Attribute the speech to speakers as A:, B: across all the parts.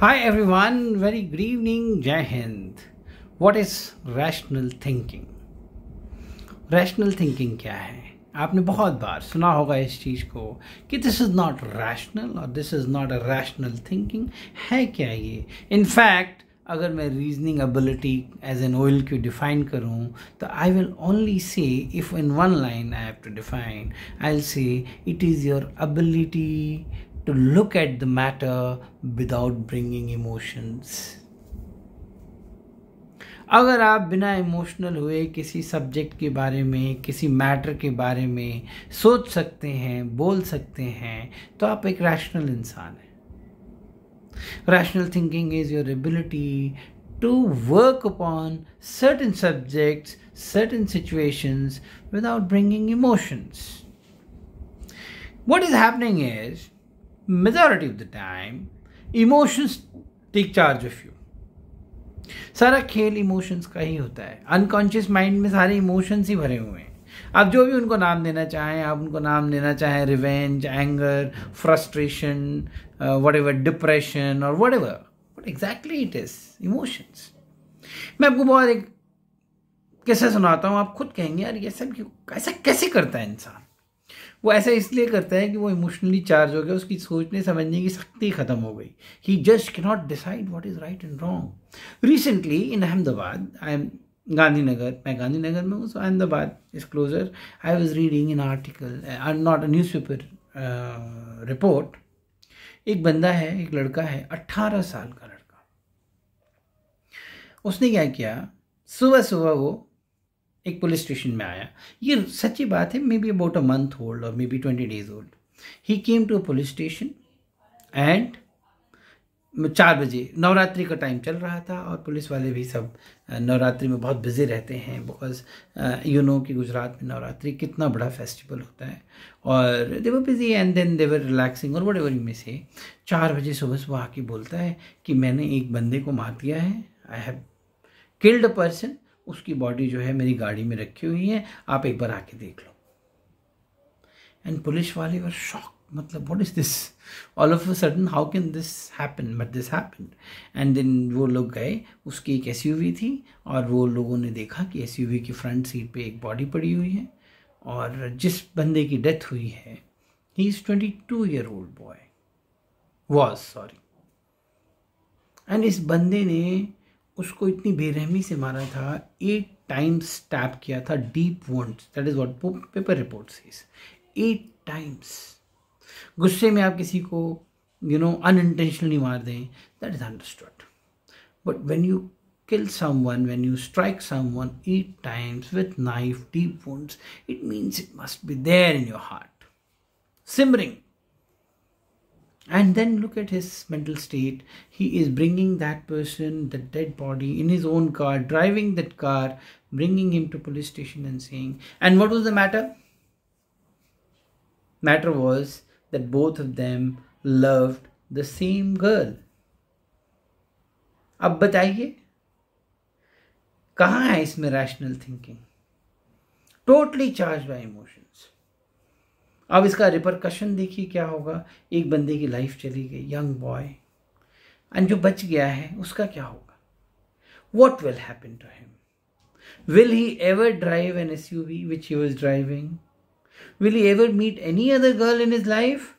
A: Hi everyone, very good evening जय हिंद what is rational thinking rational thinking क्या है आपने बहुत बार सुना होगा इस चीज़ को कि दिस इज़ नॉट रैशनल और this is not a rational thinking है क्या ये इनफैक्ट अगर मैं reasoning ability as an oil को डिफाइन करूँ तो I will only say if in one line I have to define I will say it is your ability to look at the matter without bringing emotions. अगर आप बिना emotional हुए किसी subject के बारे में किसी मैटर के बारे में सोच सकते हैं बोल सकते हैं तो आप एक रैशनल इंसान हैं rational thinking is your ability to work upon certain subjects certain situations without bringing emotions what is happening is majority of the time emotions take charge of you सारा खेल इमोशंस का ही होता है अनकॉन्शियस माइंड में सारे emotions ही भरे हुए हैं आप जो भी उनको नाम देना चाहें आप उनको नाम देना चाहें revenge anger frustration whatever depression और whatever but exactly it is emotions मैं आपको बहुत एक कैसे सुनाता हूँ आप खुद कहेंगे यार ये सब क्यों ऐसा कैसे करता है इंसान वो ऐसा इसलिए करता है कि वो इमोशनली चार्ज हो गया उसकी सोचने समझने की शक्ति ख़त्म हो गई ही जस्ट के not decide what is right and wrong recently in Ahmedabad I am Gandhinagar मैं गांधीनगर में हूँ so Ahmedabad is closer I was reading in article not a newspaper report एक बंदा है एक लड़का है अट्ठारह साल का लड़का उसने क्या किया सुबह सुबह वो एक पुलिस स्टेशन में आया ये सच्ची बात है maybe about a month old और maybe twenty days old he came to a police station and चार बजे नवरात्रि का टाइम चल रहा था और पुलिस वाले भी सब नवरात्रि में बहुत बिजी रहते हैं बिकॉज यू नो कि गुजरात में नवरात्रि कितना बड़ा फेस्टिवल होता है और they're busy and then they're relaxing और बड़े बड़ी में से चार बजे सुबह सुबह आके बोलता है कि मैंने एक बंदे को मार दिया है I have killed a person उसकी बॉडी जो है मेरी गाड़ी में रखी हुई है आप एक बार आके देख लो एंड पुलिस वाले वर शॉक मतलब what is this all of a sudden how can this happen but this happen and then वो लोग गए उसकी एक एस थी और वो लोगों ने देखा कि एस की फ्रंट सीट पे एक बॉडी पड़ी हुई है और जिस बंदे की डेथ हुई है he is twenty two year old boy was sorry and इस बंदे ने उसको इतनी बेरहमी से मारा था एट टाइम्स टैप किया था deep that is what paper report says at times गुस्से में आप किसी को यू नो अनइंटेंशनली मार दें that is understood but when you kill someone when you strike someone at times with knife deep it must be there in your heart simmering and then look at his mental state he is bringing that person the dead body in his own car driving that car bringing him to police station and saying and what was the matter matter was that both of them loved the same girl अब बताइए कहाँ है इसमें rational thinking totally charge by emotions अब इसका repercussion देखिए क्या होगा एक बंदे की लाइफ चली गई यंग बॉय एंड जो बच गया है उसका क्या होगा what will happen to him will he ever drive an S U V which he was driving will he ever meet any other girl in his life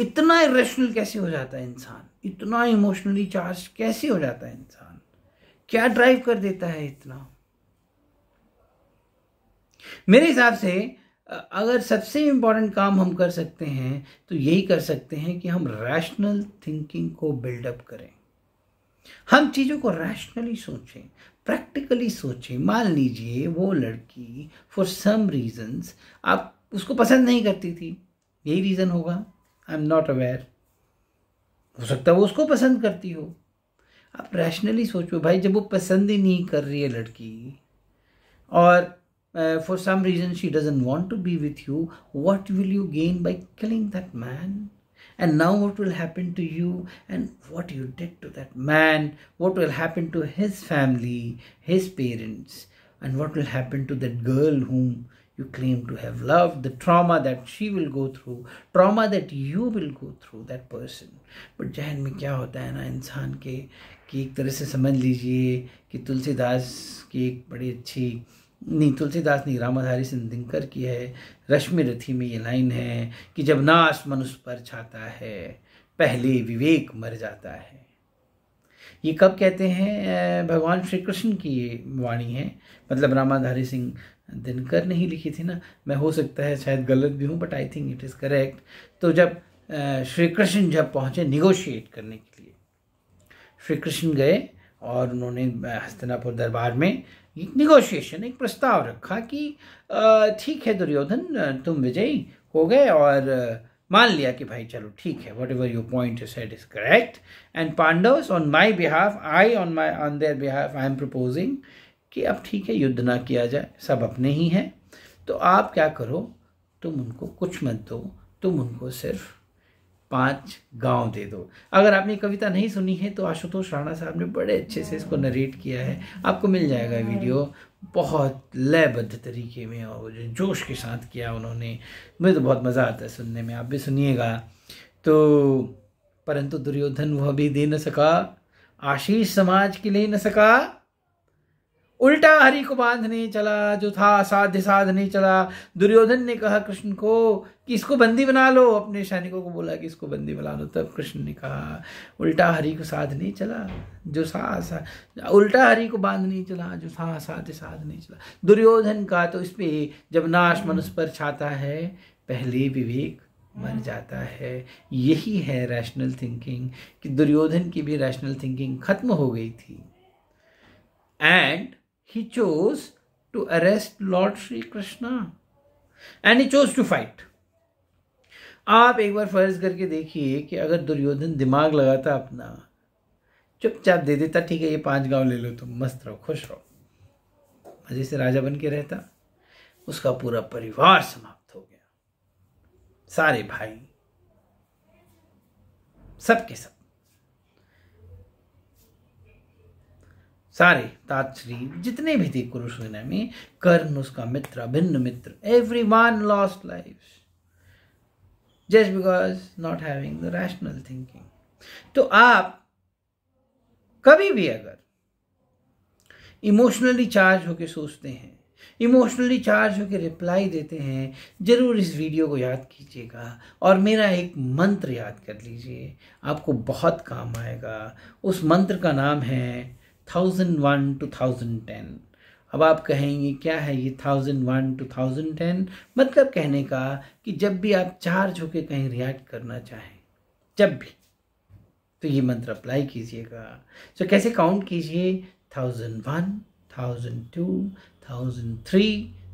A: इतना इरेशनल कैसे हो जाता है इंसान इतना इमोशनली चार्ज कैसे हो जाता है इंसान क्या ड्राइव कर देता है इतना मेरे हिसाब से अगर सबसे इम्पॉर्टेंट काम हम कर सकते हैं तो यही कर सकते हैं कि हम रैशनल थिंकिंग को बिल्डअप करें हम चीज़ों को रैशनली सोचें प्रैक्टिकली सोचें मान लीजिए वो लड़की फॉर सम रीजंस आप उसको पसंद नहीं करती थी यही रीज़न होगा आई एम नॉट अवेयर हो सकता है वो उसको पसंद करती हो आप रैशनली सोचो भाई जब वो पसंद ही नहीं कर रही है लड़की और uh, for some reason she doesn't want to be with you what will you gain by killing that man and now what will happen to you and what you did to that man what will happen to his family his parents and what will happen to that girl whom you claim to have loved the trauma that she will go through trauma that you will go through that person but जहन में क्या होता है ना इंसान के कि एक तरह से समझ लीजिए कि Tulsidas ki ek badi achhi नहीं तुलसीदास ने रामाधारी सिंह दिनकर की है रश्मि रथी में ये लाइन है कि जब नाश मनुष्य पर छाता है पहले विवेक मर जाता है ये कब कहते हैं भगवान श्री कृष्ण की ये वाणी है मतलब रामाधारी सिंह दिनकर ने ही लिखी थी ना मैं हो सकता है शायद गलत भी हूँ but I think it is correct तो जब श्री कृष्ण जब पहुँचे निगोशिएट करने के लिए श्री कृष्ण गए और उन्होंने हस्तिनापुर दरबार में एक निगोशिएशन एक प्रस्ताव रखा कि ठीक है दुर्योधन तुम विजयी हो गए और मान लिया कि भाई चलो ठीक है whatever your point set is correct and Pandav on my behalf I on my on their behalf I am proposing कि अब ठीक है युद्ध ना किया जाए सब अपने ही हैं तो आप क्या करो तुम उनको कुछ मत दो तुम उनको सिर्फ पांच गांव दे दो अगर आपने कविता नहीं सुनी है तो आशुतोष राणा साहब ने बड़े अच्छे से इसको नरेट किया है आपको मिल जाएगा वीडियो बहुत लयबद्ध तरीके में और जोश के साथ किया उन्होंने मुझे तो बहुत मज़ा आता है सुनने में आप भी सुनिएगा तो परंतु दुर्योधन वह भी दे न सका आशीष समाज की ले न सका उल्टा हरि को बांध नहीं चला जो था साध्य नहीं चला दुर्योधन ने कहा कृष्ण को कि इसको बंदी बना लो अपने सैनिकों को बोला कि इसको बंदी बना लो तब कृष्ण ने कहा उल्टा हरि को साध नहीं चला जो सा, उल्टा हरि को बांधने चला जो था साध्य नहीं चला दुर्योधन का तो इस पर जब नाश हम्म। मनुष्य पर छाता है पहले विवेक मर हम्म। जाता है यही है रैशनल थिंकिंग कि दुर्योधन की भी रैशनल थिंकिंग खत्म हो गई थी and he chose to arrest Lord Sri Krishna and he chose to fight. आप एक बार फर्ज करके देखिए कि अगर दुर्योधन दिमाग लगाता अपना चुपचाप दे देता ठीक है ये पांच गांव ले लो तुम मस्त रहो खुश रहो मजे से राजा बन के रहता उसका पूरा परिवार समाप्त हो गया सारे भाई सबके सब सारे तात्री जितने भी थे कुरुसेना में कर्ण उसका मित्र अभिन्न मित्र everyone lost life just because not having the rational thinking तो आप कभी भी अगर इमोशनली चार्ज होकर सोचते हैं इमोशनली चार्ज होकर रिप्लाई देते हैं ज़रूर इस वीडियो को याद कीजिएगा और मेरा एक मंत्र याद कर लीजिए आपको बहुत काम आएगा उस मंत्र का नाम है thousand one two thousand ten अब आप कहेंगे क्या है ये thousand one two thousand ten मतलब कहने का कि जब भी आप चार्ज होके कहीं रिएक्ट करना चाहें जब भी तो ये मंत्र अप्लाई कीजिएगा सो so, कैसे काउंट कीजिए thousand one thousand two thousand three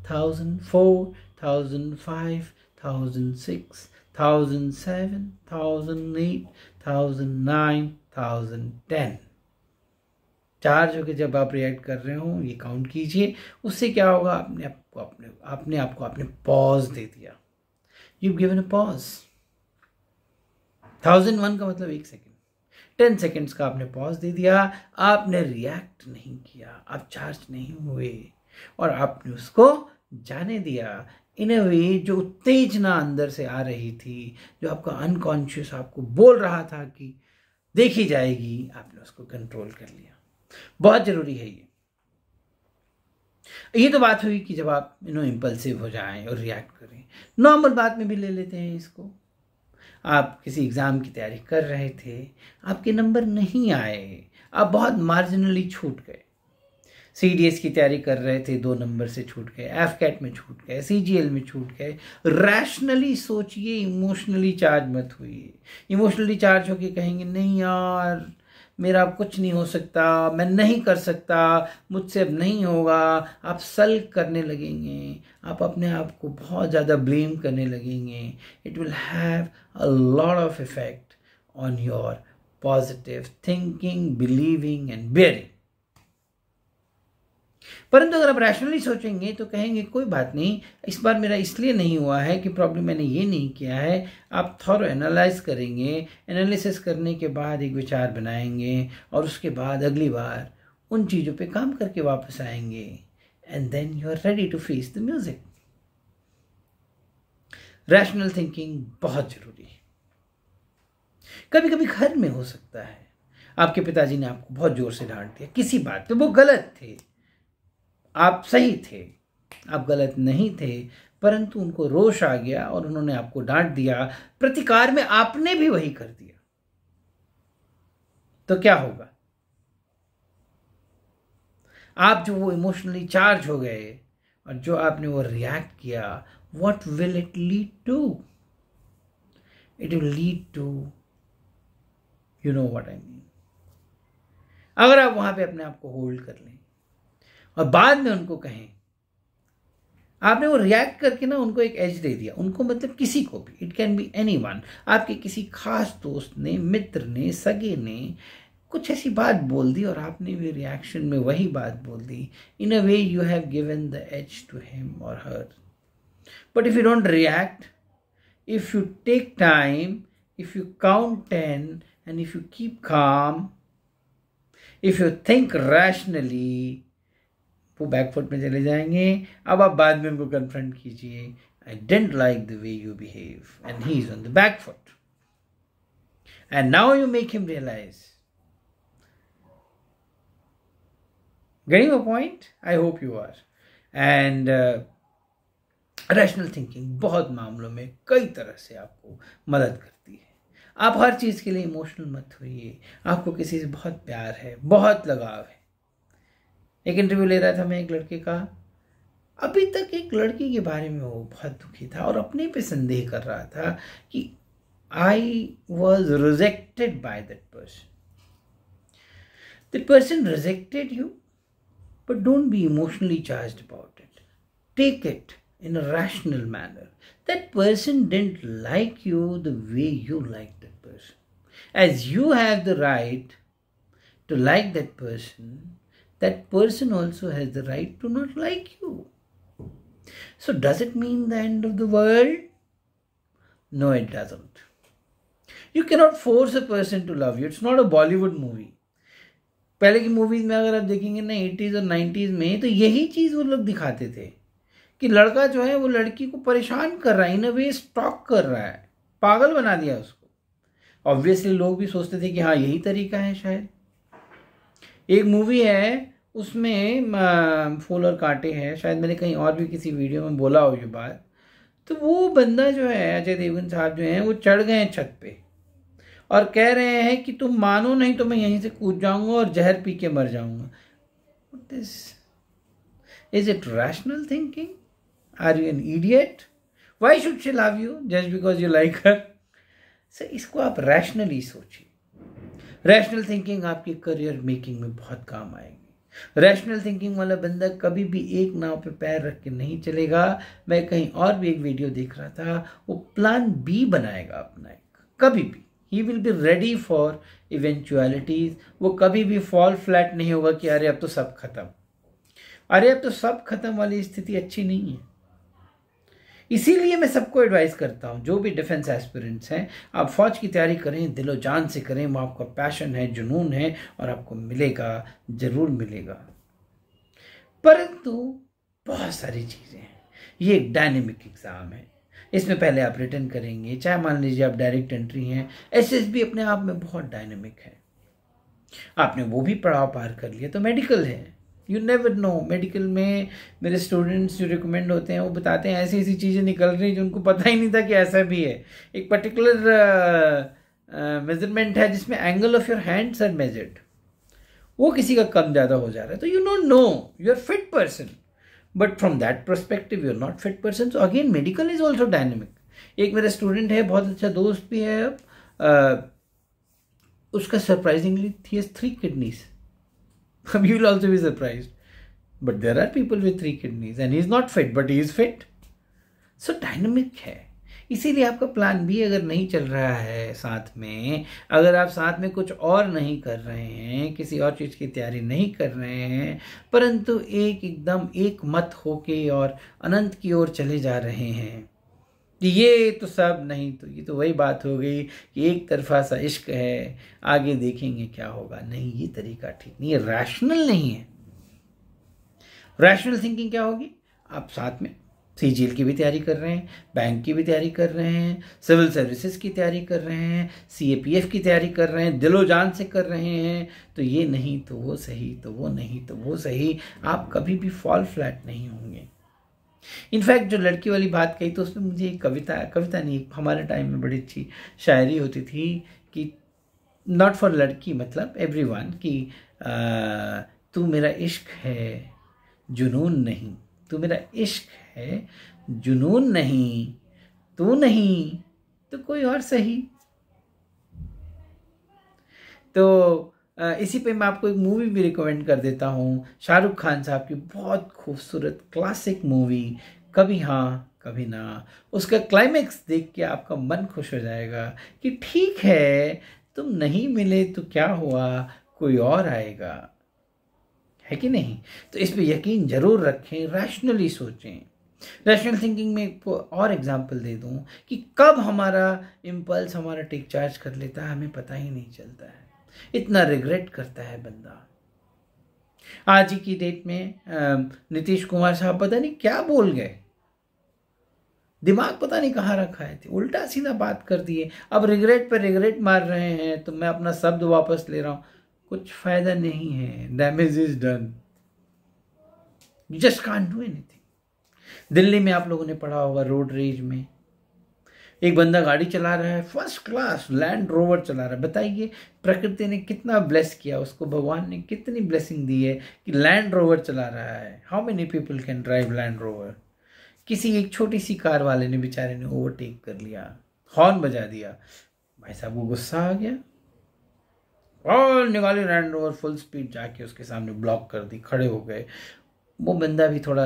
A: thousand four thousand five thousand six thousand seven thousand eight thousand nine thousand ten charge होकर जब आप रिएक्ट कर रहे हो ये काउंट कीजिए उससे क्या होगा आपने आपको अपने आपने आपको आपने पॉज दे दिया you given a pause thousand one का मतलब एक सेकेंड टेन सेकेंड्स का आपने पॉज दे दिया आपने रिएक्ट नहीं किया आप चार्ज नहीं हुए और आपने उसको जाने दिया इन अ वे जो उत्तेजना अंदर से आ रही थी जो आपका अनकॉन्शियस आपको बोल रहा था कि देखी जाएगी आपने उसको कंट्रोल कर लिया बहुत ज़रूरी है ये ये तो बात हुई कि जब आप यू नो इम्पल्सिव हो जाएं और रिएक्ट करें नॉर्मल बात में भी ले लेते हैं इसको आप किसी एग्ज़ाम की तैयारी कर रहे थे आपके नंबर नहीं आए आप बहुत मार्जिनली छूट गए सी डी एस की तैयारी कर रहे थे दो नंबर से छूट गए एफ कैट में छूट गए सी जी एल में छूट गए रैशनली सोचिए इमोशनली चार्ज मत हुई इमोशनली चार्ज होके कहेंगे नहीं यार मेरा कुछ नहीं हो सकता मैं नहीं कर सकता मुझसे अब नहीं होगा आप सल करने लगेंगे आप अपने आप को बहुत ज़्यादा ब्लेम करने लगेंगे it will have a lot of effect on your positive thinking believing and bearing परंतु अगर आप रैशनली सोचेंगे तो कहेंगे कोई बात नहीं इस बार मेरा इसलिए नहीं हुआ है कि प्रॉब्लम मैंने ये नहीं किया है आप थॉरो एनालाइज करेंगे एनालिसिस करने के बाद एक विचार बनाएंगे और उसके बाद अगली बार उन चीज़ों पे काम करके वापस आएंगे and then you are ready to face the music rational thinking बहुत ज़रूरी है कभी कभी घर में हो सकता है आपके पिताजी ने आपको बहुत ज़ोर से डांट दिया किसी बात पे वो गलत थे आप सही थे आप गलत नहीं थे परंतु उनको रोष आ गया और उन्होंने आपको डांट दिया प्रतिकार में आपने भी वही कर दिया तो क्या होगा आप जो वो इमोशनली चार्ज हो गए और जो आपने वो रिएक्ट किया what will it lead to it will lead to you know what I mean अगर आप वहां पे अपने आप को होल्ड कर लें और बाद में उनको कहें आपने वो रिएक्ट करके ना उनको एक एज दे दिया उनको मतलब किसी को भी it can be anyone आपके किसी खास दोस्त ने मित्र ने सगे ने कुछ ऐसी बात बोल दी और आपने भी रिएक्शन में वही बात बोल दी in a way you have given the edge to him और her but if you don't react if you take time if you count ten and if you keep calm if you think rationally वो back foot में चले जाएंगे अब आप बाद में उनको कन्फ्रंट कीजिए I don't like the way you behave and he is on the back foot and now you make him realise getting a point I hope you are and rational thinking बहुत मामलों में कई तरह से आपको मदद करती है आप हर चीज़ के लिए इमोशनल मत होइए आपको किसी से बहुत प्यार है बहुत लगाव है एक इंटरव्यू ले रहा था मैं एक लड़के का अभी तक एक लड़की के बारे में वो बहुत दुखी था और अपने पे संदेह कर रहा था कि I was rejected by that person that person rejected you but don't be emotionally charge about it take it in a rational manner that person don't like you the way you like that person as you have the right to like that person that person also has the right to not like you. So, does it mean the end of the world? No, it doesn't. You cannot force a person to love you. It's not a Bollywood movie. पहले की movies में अगर आप देखेंगे ना eighties और nineties में तो यही चीज़ वो लोग दिखाते थे कि लड़का जो है वो लड़की को परेशान कर रहा है इन अ वे स्टॉक कर रहा है पागल बना दिया उसको ऑब्वियसली लोग भी सोचते थे कि हाँ यही तरीका है शायद एक मूवी है उसमें फूल और कांटे हैं शायद मैंने कहीं और भी किसी वीडियो में बोला हो ये बात तो वो बंदा जो है अजय देवगन साहब जो हैं वो चढ़ गए हैं छत पे और कह रहे हैं कि तुम मानो नहीं तो मैं यहीं से कूद जाऊंगा और जहर पी के मर जाऊंगा this is it rational thinking are you an idiot why should she love you just because you like her sir इसको आप रैशनली सोचिए रैशनल थिंकिंग आपके करियर मेकिंग में बहुत काम आएगी रैशनल थिंकिंग वाला बंदा कभी भी एक नाव पे पैर रख के नहीं चलेगा मैं कहीं और भी एक वीडियो देख रहा था वो प्लान बी बनाएगा अपना एक कभी भी he will be ready for eventualities वो कभी भी फॉल फ्लैट नहीं होगा कि अरे अब तो सब खत्म अरे अब तो सब खत्म वाली स्थिति अच्छी नहीं है इसीलिए मैं सबको एडवाइस करता हूँ जो भी डिफेंस एस्पिरेंट्स हैं आप फौज की तैयारी करें दिलो जान से करें वो आपका पैशन है जुनून है और आपको मिलेगा ज़रूर मिलेगा परंतु बहुत सारी चीज़ें हैं ये एक डायनेमिक एग्ज़ाम है इसमें पहले आप रिटर्न करेंगे चाहे मान लीजिए आप डायरेक्ट एंट्री हैं एस अपने आप में बहुत डायनेमिक है आपने वो भी पड़ाव पार कर लिया तो मेडिकल है यू नेवर नो मेडिकल में मेरे स्टूडेंट्स जो रिकमेंड होते हैं वो बताते हैं ऐसी ऐसी चीज़ें निकल रही हैं जो उनको पता ही नहीं था कि ऐसा भी है एक पर्टिकुलर मेजरमेंट uh, uh, है जिसमें angle of your hands are measured वो किसी का कम ज़्यादा हो जा रहा है तो you know no you are fit person but from that perspective you are not fit person so again medical is also dynamic एक मेरा स्टूडेंट है बहुत अच्छा दोस्त भी है अब uh, उसका सरप्राइजिंगली थी three kidneys will also be surprised. But there are people with three kidneys and is not fit, but he is fit. So so, dynamic है इसीलिए आपका प्लान भी अगर नहीं चल रहा है साथ में अगर आप साथ में कुछ और नहीं कर रहे हैं किसी और चीज़ की तैयारी नहीं कर रहे हैं परंतु एक एकदम एक मत होके और अनंत की ओर चले जा रहे हैं ये तो सब नहीं तो ये तो वही बात हो गई कि एक तरफा सा इश्क है आगे देखेंगे क्या होगा नहीं ये तरीका ठीक नहीं है रैशनल नहीं है रैशनल थिंकिंग क्या होगी आप साथ में सी जील की भी तैयारी कर रहे हैं बैंक की भी तैयारी कर रहे हैं सिविल सर्विसेज की तैयारी कर रहे हैं सी ए पी एफ की तैयारी कर रहे हैं दिलो जान से कर रहे हैं तो ये नहीं तो वो सही तो वो नहीं तो वो सही आप कभी भी फॉल फ्लैट नहीं होंगे इनफैक्ट जो लड़की वाली बात कही तो उसमें मुझे एक कविता कविता नहीं हमारे टाइम में बड़ी अच्छी शायरी होती थी कि नॉट फॉर लड़की मतलब एवरी वन कि तू मेरा इश्क है जुनून नहीं तू मेरा इश्क है जुनून नहीं तू नहीं तो कोई और सही तो इसी पे मैं आपको एक मूवी भी रिकमेंड कर देता हूँ शाहरुख खान साहब की बहुत खूबसूरत क्लासिक मूवी कभी हाँ कभी ना उसका क्लाइमेक्स देख के आपका मन खुश हो जाएगा कि ठीक है तुम नहीं मिले तो क्या हुआ कोई और आएगा है कि नहीं तो इस पे यकीन ज़रूर रखें रैशनली सोचें रैशनल थिंकिंग में एक और एग्जांपल दे दूं कि कब हमारा इम्पल्स हमारा टेक चार्ज कर लेता है हमें पता ही नहीं चलता है इतना रिग्रेट करता है बंदा आज ही की डेट में नीतीश कुमार साहब पता नहीं क्या बोल गए दिमाग पता नहीं कहाँ रखा है थे उल्टा सीधा बात कर दिए अब रिग्रेट पर रिग्रेट मार रहे हैं तो मैं अपना शब्द वापस ले रहा हूँ कुछ फायदा नहीं है damage is done just can't do anything Delhi में आप लोगों ने पढ़ा होगा रोड रेज में एक बंदा गाड़ी चला रहा है फर्स्ट क्लास लैंड रोवर चला रहा है बताइए प्रकृति ने कितना ब्लेस किया उसको भगवान ने कितनी ब्लेसिंग दी है कि लैंड रोवर चला रहा है how many people can drive Land Rover किसी एक छोटी सी कार वाले ने बेचारे ने ओवरटेक कर लिया हॉर्न बजा दिया भाई साहब वो गुस्सा आ गया और निकाले लैंड रोवर फुल स्पीड जाके उसके सामने ब्लॉक कर दी खड़े हो गए वो बंदा भी थोड़ा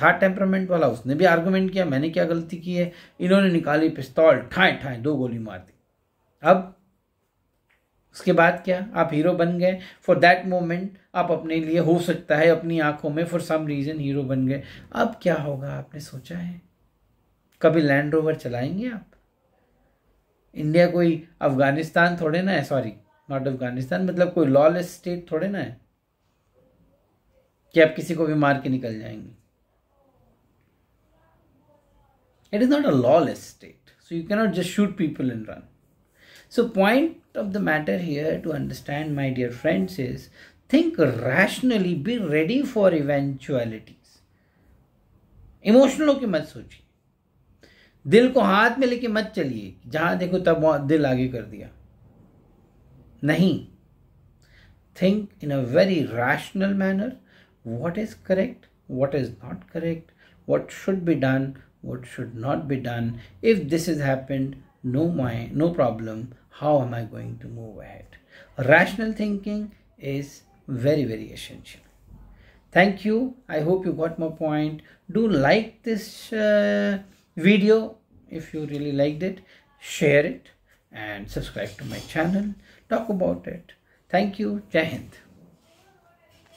A: था टेम्परामेंट वाला उसने भी आर्गूमेंट किया मैंने क्या गलती की है इन्होंने निकाली पिस्तौल ठाए ठाए दो गोली मार दी अब उसके बाद क्या आप हीरो बन गए फॉर दैट मोमेंट आप अपने लिए हो सकता है अपनी आंखों में फॉर सम रीज़न हीरो बन गए अब क्या होगा आपने सोचा है कभी लैंड रोवर चलाएंगे आप इंडिया कोई अफगानिस्तान थोड़े ना है सॉरी नॉट अफगानिस्तान मतलब कोई लॉलेस स्टेट थोड़े ना है कि आप किसी को भी मार के निकल जाएंगे It is not a lawless state. So you cannot just shoot people and run. So point of the matter here to understand, my dear friends, is think rationally, be ready for eventualities. Emotional ki mat sochi, दिल को हाथ में लेके मत चलिए जहां देखो तब दिल आगे कर दिया नहीं think in a very rational manner what is correct, what is not correct, what should be done, what should not be done. If this has happened, no my no problem. How am I going to move ahead? Rational thinking is very, very essential. Thank you. I hope you got my point. Do like this uh, video if you really liked it. Share it and subscribe to my channel. Talk about it. Thank you. Jai Hind.